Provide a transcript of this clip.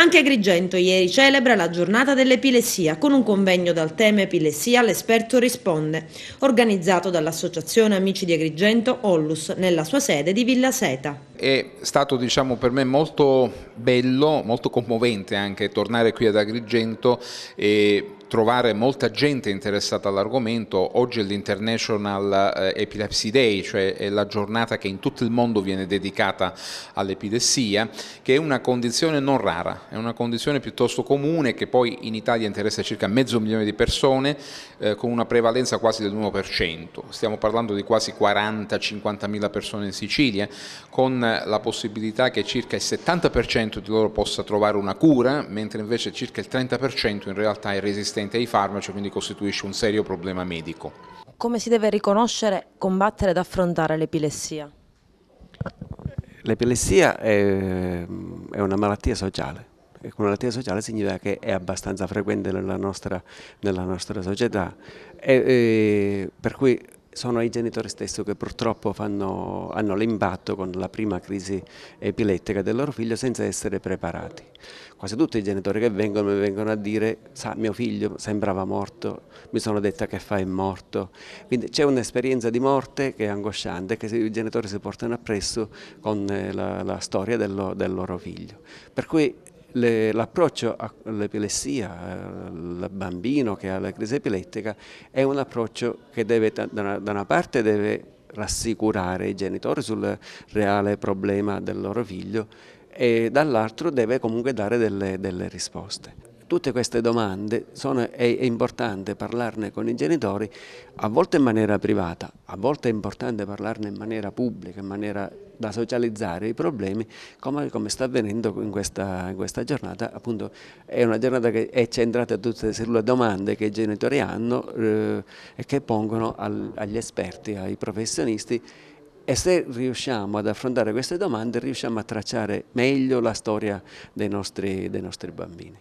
Anche Agrigento ieri celebra la giornata dell'epilessia con un convegno dal tema Epilessia l'esperto risponde, organizzato dall'Associazione Amici di Agrigento Ollus nella sua sede di Villa Seta. È stato diciamo, per me molto bello, molto commovente anche tornare qui ad Agrigento e trovare molta gente interessata all'argomento. Oggi è l'International eh, Epilepsy Day, cioè è la giornata che in tutto il mondo viene dedicata all'epilessia, che è una condizione non rara, è una condizione piuttosto comune che poi in Italia interessa circa mezzo milione di persone eh, con una prevalenza quasi del 1%. Stiamo parlando di quasi 40-50 mila persone in Sicilia con la possibilità che circa il 70% di loro possa trovare una cura, mentre invece circa il 30% in realtà è resistente ai farmaci, quindi costituisce un serio problema medico. Come si deve riconoscere, combattere ed affrontare l'epilessia? L'epilessia è, è una malattia sociale, e con malattia sociale significa che è abbastanza frequente nella nostra, nella nostra società, e, e, per cui sono i genitori stessi che purtroppo fanno, hanno l'impatto con la prima crisi epilettica del loro figlio senza essere preparati. Quasi tutti i genitori che vengono mi vengono a dire sa mio figlio sembrava morto, mi sono detta che fa è morto, quindi c'è un'esperienza di morte che è angosciante che i genitori si portano appresso con eh, la, la storia del, del loro figlio. Per cui l'approccio all'epilessia, al bambino che ha la crisi epilettica, è un approccio che deve, da una, da una parte deve rassicurare i genitori sul reale problema del loro figlio e dall'altro deve comunque dare delle, delle risposte. Tutte queste domande sono, è, è importante parlarne con i genitori, a volte in maniera privata, a volte è importante parlarne in maniera pubblica, in maniera da socializzare i problemi come, come sta avvenendo in questa, in questa, giornata appunto è una giornata che è centrata tutte le domande che i genitori hanno eh, e che pongono al, agli esperti, ai professionisti e se riusciamo ad affrontare queste domande riusciamo a tracciare meglio la storia dei nostri, dei nostri bambini.